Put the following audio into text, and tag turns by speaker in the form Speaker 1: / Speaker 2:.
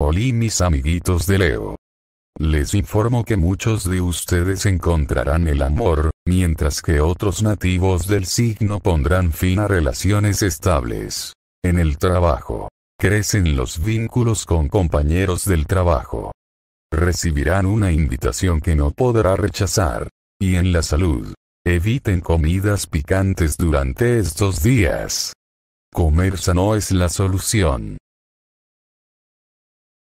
Speaker 1: Hola mis amiguitos de Leo. Les informo que muchos de ustedes encontrarán el amor, mientras que otros nativos del signo pondrán fin a relaciones estables. En el trabajo. Crecen los vínculos con compañeros del trabajo. Recibirán una invitación que no podrá rechazar. Y en la salud. Eviten comidas picantes durante estos días. Comer sano es la solución.